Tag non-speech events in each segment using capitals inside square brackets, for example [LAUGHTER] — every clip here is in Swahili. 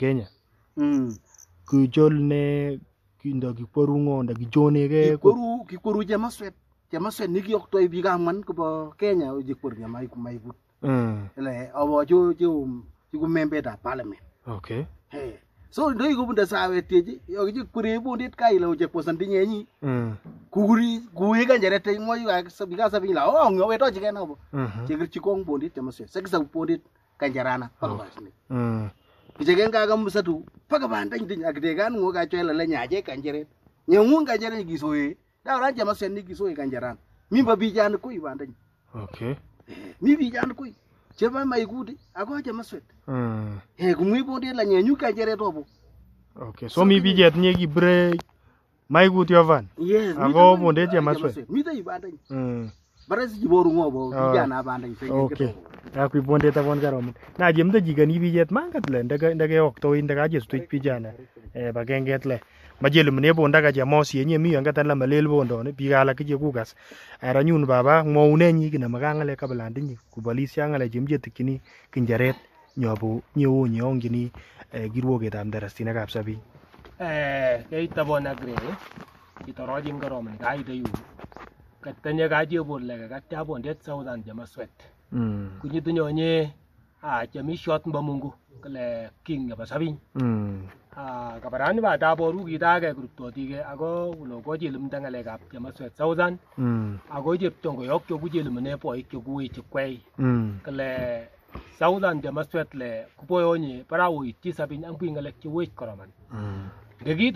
Kenya mm. kijone ke. kikweru nda jama swet jama swet niki okto ibi gaman kubo Kenya chekweru chemaikut mm. Ele awo membe da parliament okay hey. so ndo e ndit kai yokichikwerie bondit ka dinye nyi. mm. kukuri kuwi kanjerete imwoyi bikasabiny la o oh, Mm. wetochike nobo hmm. chekirchi ndit jama swet sekisa bondit kanjerana pakobasne mm. kichegen kaga musatu paga bandany din agdegan ngo ga chela la nyaje kanjere nyangun kanjere gisoe da ran jama sen ni gisoe kanjaran mi ba bijan ko ibandany okay eh, mi bijan ko chema mai gudi ago jama swet mm he eh, gumwi bonde la nyanyu kanjere dobo okay so mi bijet nye gi bre mai gudi yovan yes ago bonde jama swet mi da ibandany mm baras jiboru ngo bo bijana ah. bandany sen okay Aku ibon data pon karom. Na jem to jigan ibi jet mangat le ndaga ndaga ok to in ndaga jes tuik pijana. E bagenget le. Majel mne bon ndaga ja mosi yenye mi anga tan la malel bon don bi gala ke kugas. Ara nyun baba mo unenyi kina maganga le kabla ndinyi kubalisi anga le jem jet kini kinjaret nyobu nyewo nyeongini kirwoket ab ndarastinik ab sabin. Eh, keitabon agre. Kitorojin karom ka ite yu. Katanya ka jebur le ka tabon det saudan jama swet. mm. kunyi tunyo nye a ah, chami shot mungu kale king ba sabin mm. a ah, kabarani ba ta boru ki ta ke group ulo go ji lim dangale ga chama mm. ago ji tong yok ku ji lim ne po ik mm. kale saudan de le kupo yo nye para ang ping le ki koroman mm. gagi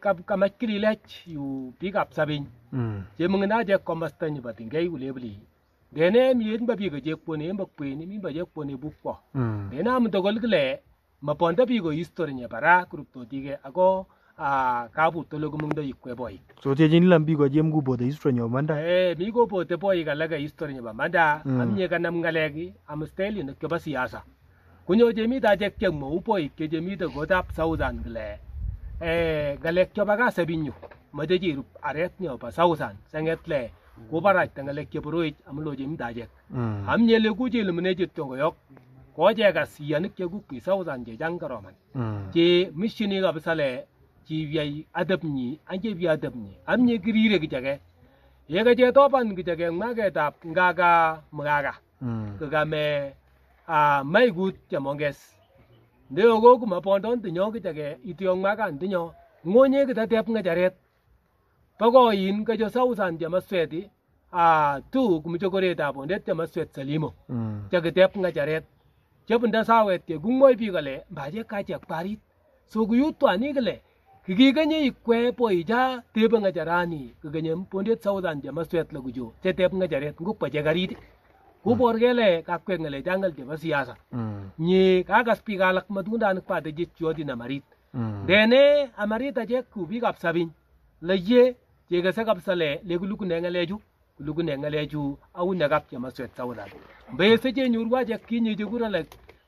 kap kamakri lech yu big up sabin mm. je mungna komasta nye batin ulebli dene miet mba biko chekwone mba kweni mi mba chekwone bukwo mm. dene amun tokol kile maponda biko history nye para kuruptotike ako uh, kabutolo kumungdo ikwe boik so chechin ilam biko chem kubote history nyo manda eh mi kobote boik alaka history nyo manda mm. amnye kanam ngaleki am stalin kyoba siasa kunyo chemi ta chek chek mo boik ke chemi to kotab sausan kile eh galek kyoba kasebinyo moche chirup aret nyo pa sausan senget gobara tanga le kebro i amlo je mda je am y e le guje le mne je tongo yok ko j a ga si yan i ke gu ki sa u z a n je jang karo man je mishini ga bisale ji vi adab a ni an je vi adab ni am y e gri re g a ge ye ga je to ban ge ge ma ge t a p nga ga mga ga ke ga me a mai gu je monges ne o go k u ma pon don t e nyo g i j a ge i tiong ma ga n t e nyo ngo nye g i da tep nga jaret Bokoin ko cho sausan jama ii a tuguk mochokoretab bondet chemaswet selimo chekitep mm. ng'echeret chebunde sawet che kung'oi biik kole mache kachek parit so kuyutwani kile kikikenye ikwe poicha tebe ng'echerani kikenye bondet sausan chemaswet lokucho chetep ng'echeret ngukpo chekarit kobor mm. kele kakwek ng'alechangel chebo siasa mm. nye kakas biik alak matundanik pate chechyotin amarit ndene amarit achek ku biikab sabiny le ye chekese kabisa le lekilukune ng'alechu kulukune ng'alechu aune kap chemaswet saunan mbese chenyoru achek kinyi le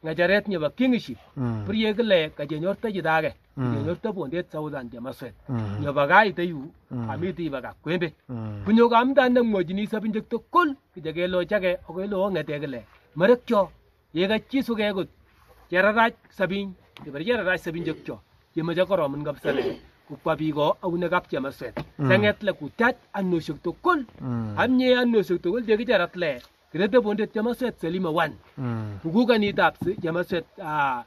ng'echeret nebo kingiship mm. prie kile kachenyorte chito age kachenyorte mm. chemaswet mm. nyebo kaite yu mm. mm. kunyo kamtan nemwochini sobinchek tugul kiche kelochake akeloo ng'ete kile merekcho yekachi sugek kot sabiny cheber cherarach sabinchekcho chemoche koromin kabisa le kopwa biik ko aunekab chemaswet mm. seng'et le kutach anosiek tugul mm. amye anosiek tugul chekicherat le kirete bondet chemaswet selima one mm. kukukanitab chemaswet uh, ah, uh,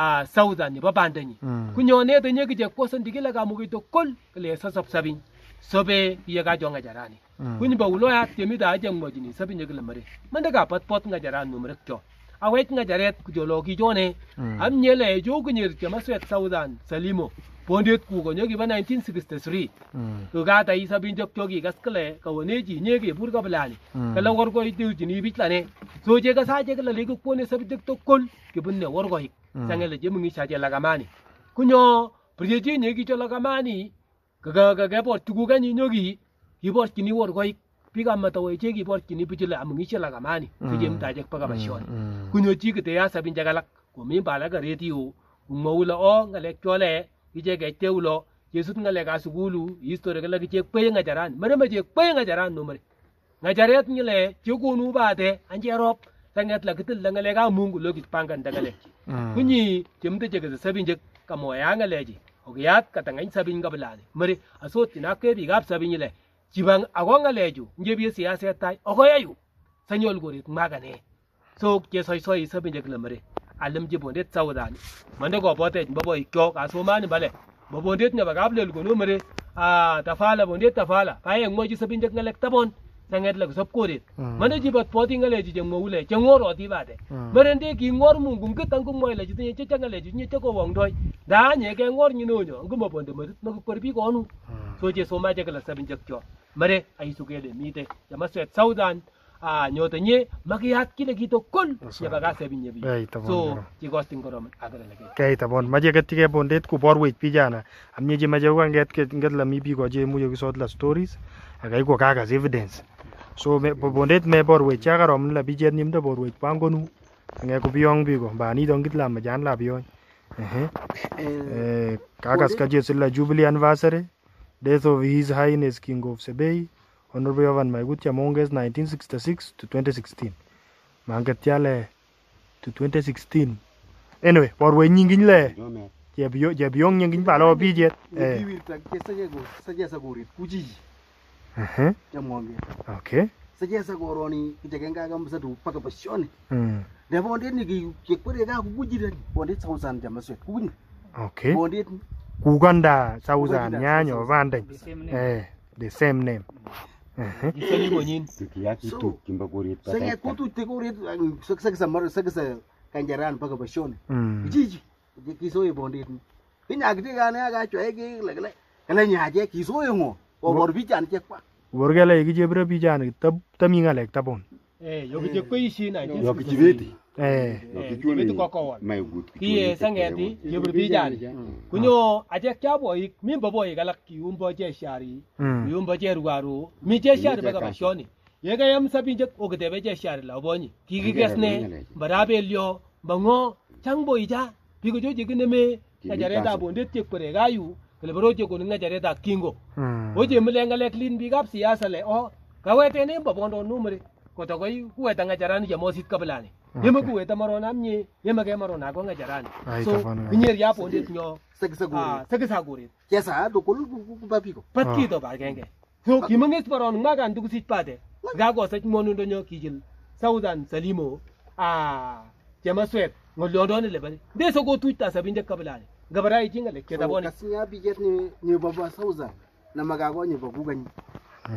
ah, southern nebo bandanyi mm. kunyone tenye kichekwosondi kila kamukito kol kile sosop sabiny sobe iye kajo ng'ajarani mm. kunyimba uloyat tyemita ache ng'mojini sabinye kile mare mande kapatpot ng'ajaran numerek cho awech ng'ajaret kucholo kichone mm. amnyele echo kunyer chemaswet southern salimo bondet kuk konyokibo 1963 hmm. kokata isob chokcho kikas kile kawonechi inye kebur kabilani hmm. kala korkoik teuchini bich lane so chekasachek kila lekikwone sobitek tokol kibune korkoik sangele chemeng'ishache lakamani kunyo birchechi nyekicho lakamani kakebor tuguk any inyoki kiborchini korkoik biikab matowe che kiborchini bichule ameng'ishe lakamani sichemtachek baka bashon kunyo chi kiteyasabinchek alak komi mbala ka redio kumwou le o ng'alek chole kicheke teu lo yesut ngalek a sukulu historia kele kiche kpe ngacharan mere me che kpe ngacharan nu mere ngacharet ngile che kunu bate anche rop sanget la kitil ngalek a mungu lo kich pangan da ngalek kunyi che mte che kese sabin che kamo ya ngalek che okiyat kata ngay sabin ngab lade mere aso tina kebi gab sabin ngile chibang ako ngalek ju nje bie siya setay okoyayu sanyol gorit magane so kche soy soy sabin che kile mere alim ji bondet sawdani mande go bote bobo ikyo ka so mani bale bobo ndet ne baga abdel go numere a tafala bondet tafala paye ngoji sabin jak ngalek tabon sanget lek sop kore hmm. mande ji bot poti ngale ji je ngole je ngoro ti bade hmm. merende ki ngor mu gung ke tang kum moile ji ne chechang ngale ji ne che ko wong doi da nye ke ngor ni no nyo ngumo bonde mo no ko bi ko nu hmm. so je so ma je kala sabin jak kyo mare ai su gele mi te ya maswet sawdan ah nyote nye makiyat kile kitokol yeba kasevinye biik so kikostin korom ak elelekit keit tabon mache ketyigei bondet koborwech bichana amye chemoche kokanget nget la mi biko cheimuche kisot la stories akai ko kakas evidence so me, bondet meborwech chakarom la bichet nyimdo borwech pangonu ng'e kobiong biko banitong kit la majan la biony ehe eh kakas kache sila jubilee anniversary death of his highness king of sebei Honorable Yovan Maiguchi among us 1966 to 2016. Mangetia le to 2016. Anyway, por we nyingin le. Ya biyo ya biyo nyingin pa lo bi jet. Eh. Saja saguri kujiji. Eh. Jamonge. Okay. Saja sagoroni kijagenga ga msadu paka bashoni. Mm. Da bonde ni gi kekwere ga kuji Okay. Bonde Uganda sausan nyanyo vandeng. Eh, the same name. Kisonyi konyin. Sikiyaki tu sakisa kanjaran mpaka bashoni. Mm. kisoye bondit. Kinyakti kane akachwae kile kile nyache kisoye ngo. Obor chekwa. Obor kele kichebire tami ngalek tabon. Eh kibeti kokowol kiye sengeti yebir bicharishe kunyo ache kyaboik mi boboik alak kiumbo cheshari kiumbo mm. cherwaru mi cheshari baka bashoni yekayam sabinjet oketebe cheshari labonyi kikikes ne mbarabelyo mbang'o chang boicha biko cho chekineme ng'acharetab bondet chekwere kayu kele boro chekonu ng'acharetab kingo mm. ochemile ng'alek lin biikab siasa le o oh, kaweten en bobondon numere kotokoi kuweta ng'acharani chemosit kabilani yema kuwe tamaro namnye yema ke maro na ko nga ah, so binyer ya ponde tnyo seksa gore seksa ah, kesa ah, do kul ku ba piko so kimanges paron nga kan sit pade ga go sa nyo kijil saudan salimo a jema swet ngolondo ne lebale de so go tuita sabinde kabla ne gabara yi jinga le ni ni baba sauza na magago ni bagugan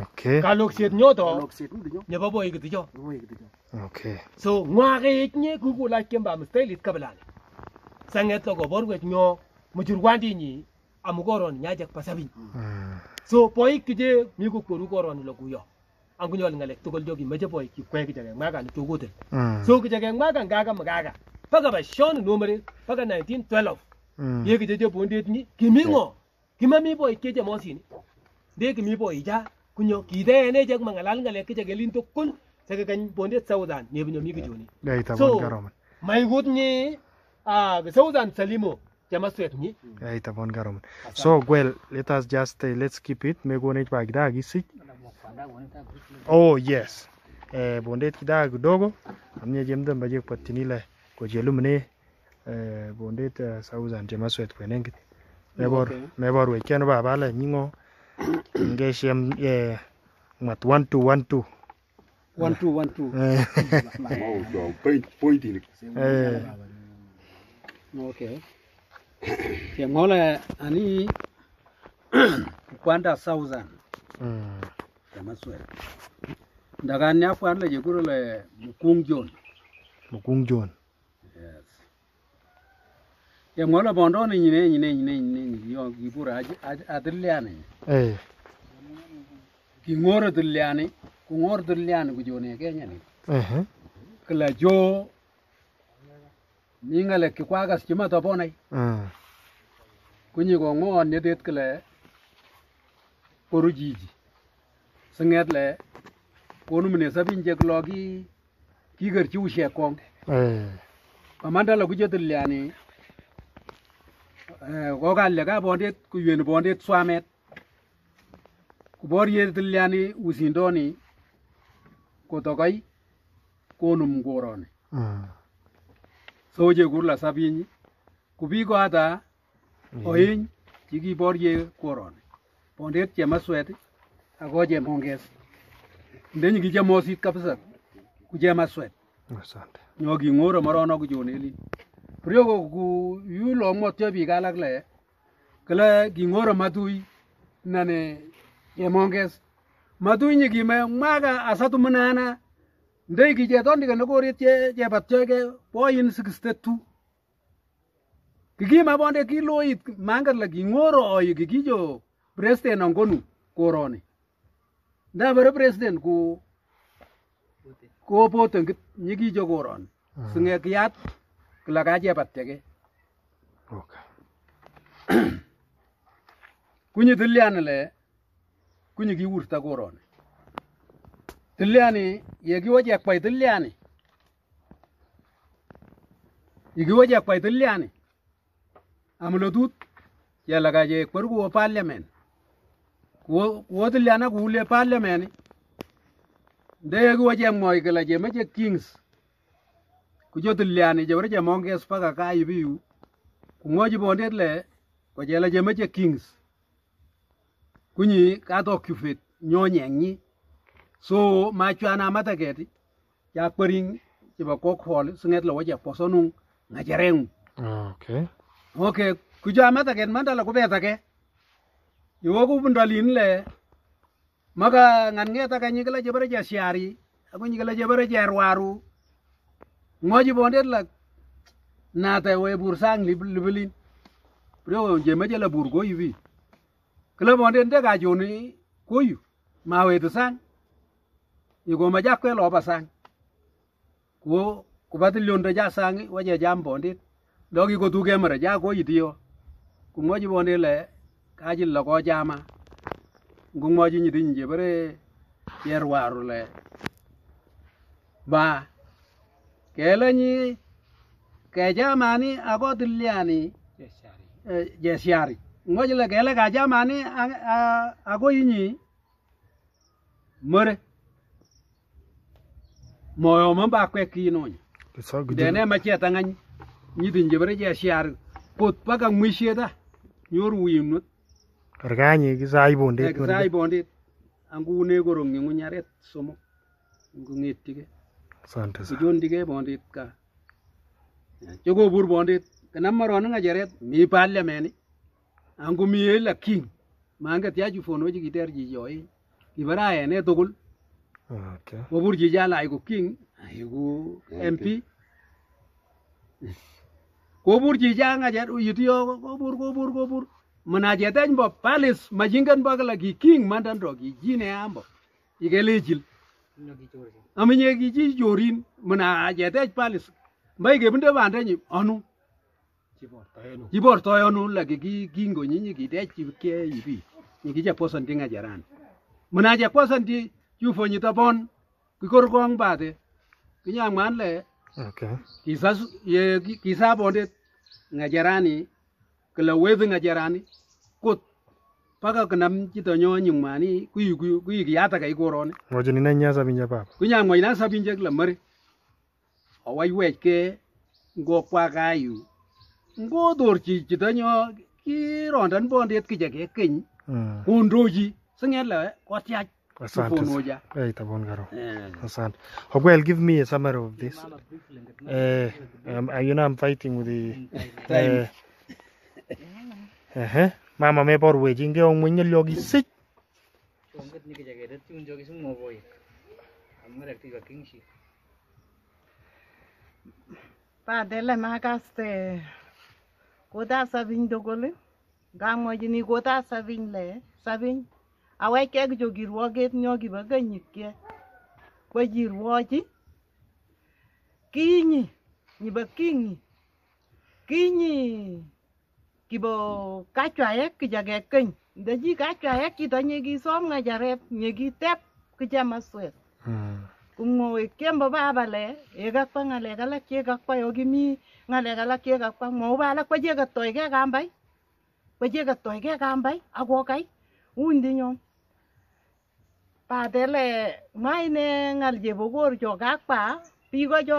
Okay. nyoto nyo to. Kalokset nyo. Nebo boik kityo. Boik kityo. Okay. So ngwakech nye kukulach kembam stylit kabilani. Sanget lo nyo muchurwandinyi amu koroni nyajek pasabiny. Mm. So boik kije mi kokworu koroni lo Angunyol ngalek tugul chokimeche boik kikwek kichekeng chokotel. Mm. So kichekeng kaka makaka. Paka bashon nomere paka 1912. Mm. Ye kiche chebondet kimi ngo. Kimami boik chechemosin. Nde kimi boik kunyo kiten echek mangalal ngalek kiche kelin tukun sekekany bondet southern nebunyo mi kichuni so maikut nyi uh, southern salimo chamaswek nyi yait upon government so well let us just uh, let's keep it mekonech pa kidaa kisich oh yes eh, bondet kidaa kidogo amye chemdemba chekwatyini ile kochelu mune eh, bondet uh, eh, southern chemaswet kwenengit mebor okay. meborwech kenoba balet nyingo ngeshe mat one two one two one two one two eh. [LAUGHS] Eh. okay kemole ani kwanda thousand mm. kamaswe ndakani afwanle jekuro le mukung john mukung john Yamwalo bondoni nyine nyine nyine nyine yo kibur atilyan. Eh. Kingor tilyan, kungor tilyan kujone Kenya ni. Eh. Kila jo ningale kikwagas chima to bonai. Eh. Kunyi ko ngon yedet kila poru jiji. Singet le konu mene sabin jek logi kigerchi ushek kong. Eh. Pamanda la kujo tilyani. kokalyaka bondet kuyweni bondet swamet kuborye tilyani usindoni kotokai konum koroni ah. soje kur la sabiny kubiko ata mm-hmm. oiny chikiborye koroni bondet chemaswet ako chemonges ndenyi ki chemosit kabisa ku chemaswet nyoking'oro moronokuchonelin Prioko ku yu lo motyo pik alak le kle kingoro matui nane emonges matui nyi kime maka asatu munana ndei ki che ton dikane korit che che patyo ke poin 62 ki kima bonde ki loit mangar la kingoro oy ki kijo president ongonu korone nda bare president ku ko poten nyi kijo koron mm -hmm. Ah. singe kiat लगाज्या पत्त्यागे कुंजी [CLEARS THROAT] तुल्यानले कुंजी की उरता गोरोन तुल्यानी येगी वजह पाय तुल्यानी येगी वजह पाय तुल्यानी हमलो दूत या लगाजे एक पर वो पार्लियामेंट वो वो तुल्याना गुले पार्लियामेंट दे येगी वजह मोय के लजे किंग्स kuchotuliani chepore chemongkes paka kai yupiyu kung'ochi bondet le kochela chemeche kings kunyi katoccupate nyonyeng'nyi so machwana mataket chakwering chebo kokhol sing'et lo woche posonung ng'achereng'ung okay okay kujo amataket mandala kubetake iwo kubundolin le maka ng'an ng'etake nyikila chepore chesiari akunyi kila chepore cherwaru ngoji bondet la nata e we bur sang libilin pro je meje la bur goyi vi kle bondet de ga joni koyu ma we to sang igo ma ja kwe lo ba sang ko ko batil yon de ja sang wa je jam bondet dogi go tu ke mara ja koyi dio ku ngoji bondet le ka ji lo go jama ngung moji nyidin je bare yer waru le ba kelani kaja mani ago diliani jesiari eh, ngojila kela kaja mani ago ini mere moyo mamba kwe kinonya dene macheta ngany nyidinje bere jesiari pot paka mwisheta nyoru winut kerganye kisai bondet kisai eh, bondet angune gorong ngunyaret somo tige Asante sana. Kichundike bondit kaa. Chekobur bondit, kanam morono ng'echeret, mi parliament, angomii lakini manget ya chufonok chekiter chichoi, kibara aene tugul. Okay. Kobur chichi alach ko king, aiku MP. Kobur chichi ang'echet, uyitiyo kobur kobur kobur. Manachetech mbo palace, machingan mbo kila ki king mandan ro ki chi ambo. Ikele aminye kichi chorin muna chetech palis mbai kebunde bandenyi ano kibortoi ano laki kingonyi nyikitech keibi nyikiche posondi ng'acherani muna che posondi chufonyi tobon kikorkong bate kinyamwan le kisabondet ng'acherani kila wezi ng'acherani kot paka kanam chito nyo nyungma ni kuyu kuyu kuyu ki yata kai koro ne ngojo ni nanya sabinja pap kunya ngoi na sabinja kla mari awai wech ke ngo kwa kayu ngo dor chi chito nyo ki rondan bondet ki jake kin hmm. kundoji singet la ko tiach Asante. Hey, tabon garo. Eh. Asante. Hogwell, give me a summary of this. Uh, um, you know, I'm fighting with the. Uh, uh -huh. Ma mame porwe jenke onwen nye logi sit. Pa de la mga kaste. Kota sa vin doko le. Ga mwa jenik kota sa vin le. Sa vin. Awe kek jo girwa ket. Nyo ki ba gen nye kye. Ba girwa jen. Ki nye. Nye ba ki nye. Ki nye. Ki nye. cái bộ cá trái cái giờ gẹt kinh để gì cá trái kì đó những cái xóm ngay giờ rep những cái tép cái giờ mà suy ừ. cũng ngồi kiếm bà ba bà lẽ e gác qua ngay lẽ gác kia gác qua cái mi ngay lẽ gác kia gác qua mua ba lắc qua giờ gạt tuổi cái gam bấy bây giờ gạt tuổi cái gam bấy à qua cái uốn đi nhom bà thế là mai nè ngay giờ bố gọi cho gác bà đi qua cho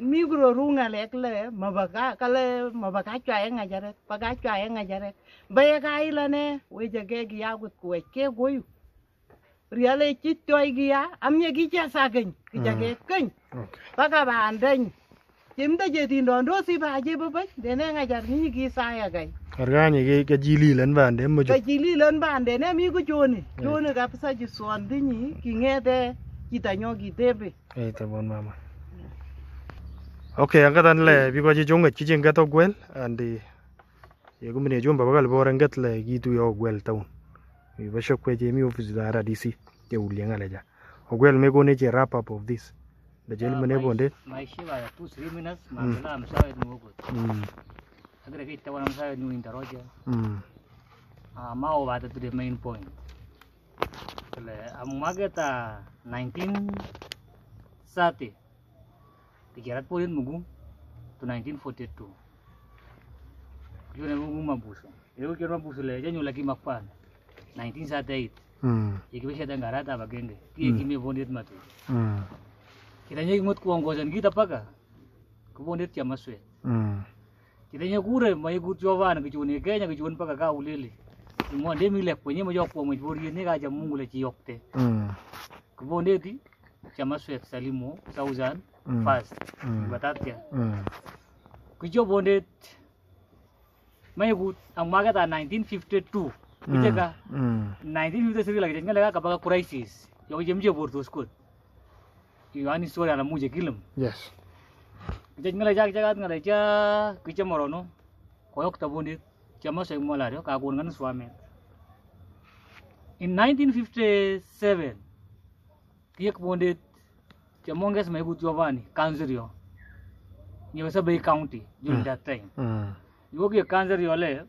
migro runga lek le mabaka kale mabaka chwae nga jare paga chwae nga jare baye ka ila ne we jage gi ya gut ku ke goyu riale chi toy gi ya amye gi cha sa gen gi jage mm. ken paga ba anden chim da je tin don do si ba je ba ba de ne nga jar ni gi sa ya gai karga ni gi ka jili len ba ande mo jo ka jili len ba ande ne mi gu joni joni eh. ga psa ji suan di ni ki nge de ki ta nyo gi debe ei eh, ta bon mama Okay, ang katan le hmm. because you jong chi jeng gwel and the ye gumne jom baba gal boran le gi tu yo gwel taun. Mi ba shok kwe je mi office da DC te ulie ngale gwel me go wrap up of this. The jail ah, bonde. My shiva two three minutes ma hmm. am sa no go. Mm. Agra ki am sa no interoja. Hmm. Ah ma o ba the main point. Le am mageta 19 sati. The Gerard Paul in Mugu to 1942. Kiona Mugu Mabuso. Ero kiona Mabuso le janyo laki makpan. 1938. Mm. Yekibe shata ngarata bagenge. Kiye mm. kime bondet matu. Mm. Kitanya imut kuongozan kita paka. Kubondet chama swe. Mm. Kitanya kure mayigut jovan kichuni kenya kichuni paka ka ulili. Mwande milek kwenye majok kwa ini ni kaja mungu le chiyokte. Mm. Kubondeti eh. chama swe salimo 1000 first बता क्या kujo bondet mai gut ang maga ta 1952 ite ka 1953 lagi jenga laga kabaga crisis yo jem bor to skut yuani story ala muje kilim yes jenga laga jag jagat ngala ja kicha morono koyok ta bondet chama sai mola ro ka gun ngan swame in 1957 kiyak bondet among mai bu Giovanni, Kanzirio. He yo. a Bay County during mm. that time. Mm. You le, Kanzirio le,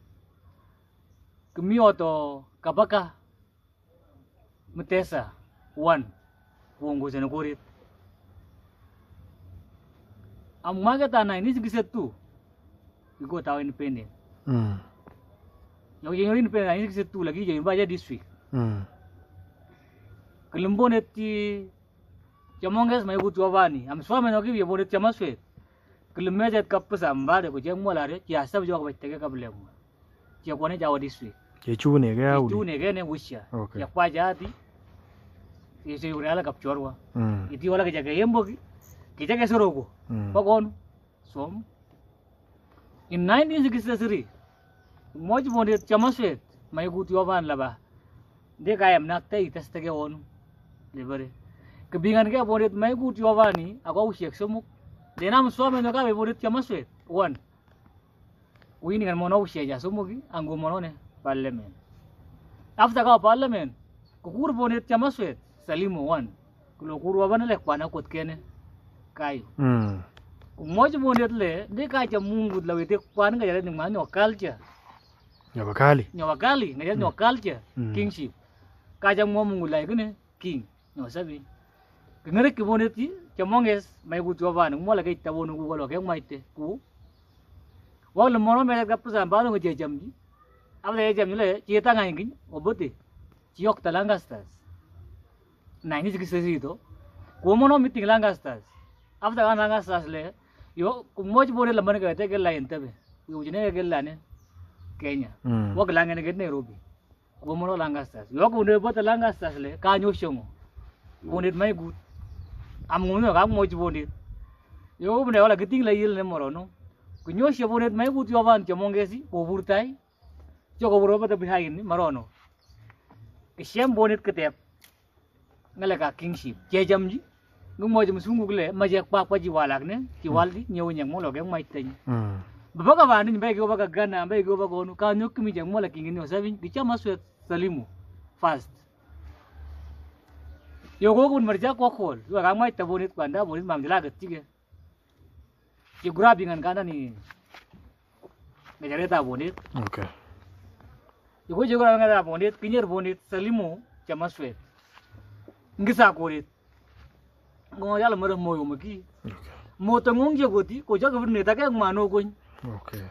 Kumioto, Kabaka, Mutesa, one, Wongo Zenogorit. Ang mga ini sige tu, ikaw tao independent. Mm. Yung yung independent, ini hmm. sige tu lagi, yung baja this week. Hmm. Kelembon eti chamonges chamongeza maiku tiwapani amsifamene wakipiya poti chamaswera kilimeta kapisa mbale kuchemwolare chiasapu chiwakupachitekea kapulemu chekone chawotiswe chechiuneke auni chechiuneke nekuxya okay. chekwa chati chekuriala kapchorwa mm. itiwala kichake yemboki kichake soroko mm. pakonu som in 1963 mochi ponde chamaswet maikuti wapan laba ndekayamnaktai testekewonu lebare kebingan ke bodet mai ku tiwani aku usiak semuk denam suami no kabe bodet ke maswet wan wini kan mono usia ja semuk anggo mono ne parlemen afta ka parlemen kukur bodet ke maswet salimu wan kulo kurwa banale kwana kot kene kayu mm. umoja bondet le de kacha mungu la wete kwan ga jare ni manyo kalcha nyawakali nyawakali ngajare nyawakali kingship kacha mo mungu la ikune king nyawasabi cái người cái vốn thì cho mong cái mấy cụ cho vào nó mua là cái tàu vốn cụ gọi là cái ông mai thế cụ hoặc là mong nó mấy cái bữa sáng bao nhiêu cái chấm gì अब ये जब मिले ये तंग आएंगे वो बोलते चियोक तलंगा स्टार्स नाइन इस किसे सी तो कोमनो मित तंगलंगा स्टार्स अब तक आंगा स्टार्स ले यो कुमोज बोले लंबन कहते के लाइन तब योजने के लाने केन्या वो गलांगे ने कितने रोबी कोमनो लंगा स्टार्स यो कुने बोलते लंगा स्टार्स ले कान्योशोंगो कोने मैं good nữa các among no gam mo jiboni yo bne wala giting la yil ne morono kunyo shebone mai gut yoban ke mongesi ko burtai cho bị hại cái ko buro bata bihai ni marono ke shem bonit ketep ngala ka kingship je jam ji ngung mo jam sungu le ma je pa pa ji walak ne ki waldi nyew nyang mo lo ge mai ten babaga ba ni bai go baga gana bai go baga onu ka là kinh nghiệm mo la kingin no savin ki chama salimu fast yogokun merja kokol dua kamai tabonit kwanda bonit mamjela getiga yo gura bingan kana ni ngejare tabonit oke yogo jogora ngara tabonit kinyer bonit selimu chama swet ngisa korit ngoyal mer moyo maki mo tangong je goti ko jaga vin neta ka ngmano kun oke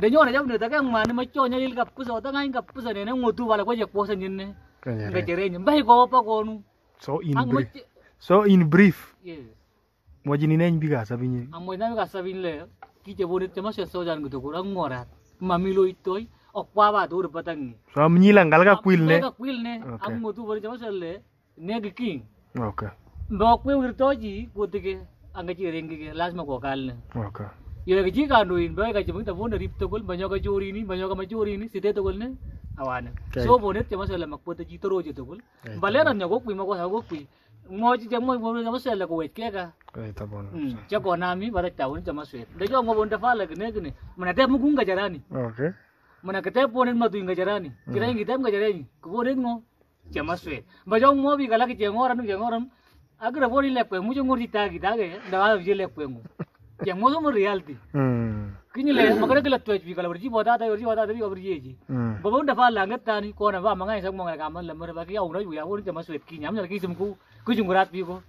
de nyona jaga neta ka ngmano ma chonya il kap kuzo ta ngai kap kuzo ne ngotu wala ko je posa nyinne ngejare nyimbai ko pa konu so in brief so in brief yes mojinina nbi ga sabinye amojina ga sabinle ki je bore tema se so jan gudu kurang ngorat mamilo itoi okwa ba dur patang so mnyilang galga kuil ne galga kuil ne am tu bore tema se le ne giking oke dokwe wirtoji godige angaji rengi ge lasma ko kalne oke okay. yewek chi kandoin koyoe chemong tapon nerip tugul manyo kachorinik manyo kamachorinik site tugul ne awanin so bonet chemasele makpote chitoroche tugul mbalen anyo kokwi makosa kokwi ngochi chemoi bonet chemasele kowech keka chekonami hmm, barak taun chemaswet ndecho ngobonde fala kine kine manatep mukunga jarani okay manakatep bonet matuinga jarani hmm. kirai ngitep ngajarenyi kobonet ngo chemaswet mbachong mo biik alak chengoran chengoran akira bonet lekweng mucho ngor chitagi tage eh? ndawabije lekweng'ung ya mozo mo reality mm. kini le magara kala tuaj bi kala berji boda da berji boda da bi berji ji mm. babon da fa langat ta ni kona ba mangai sak mangai kamal la mer ba ki au na ya won jama swet ki nyam na ki sum ku ku jung rat bi ko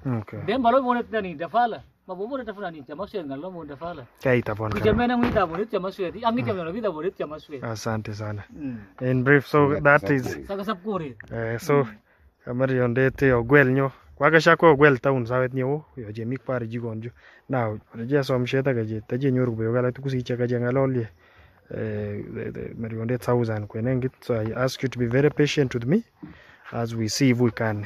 dem balo mo ta ni da fa la ma bo mo da fa ni jama swet ngal mo da fa la kai ta bon ka jama na ngi ta bo jama swet am ni jama in brief so that is saka sab eh, so kamar yonde te ogwel kokakeshakwo gwel town sawet yo koyochemik par jigonju na rejea somshet akache tajenyoru beyo kala tukusiche akacheng'ololye eh, eh, eh, meriondet thousand kwenengit so i ask you to be very patient with me as we see if we can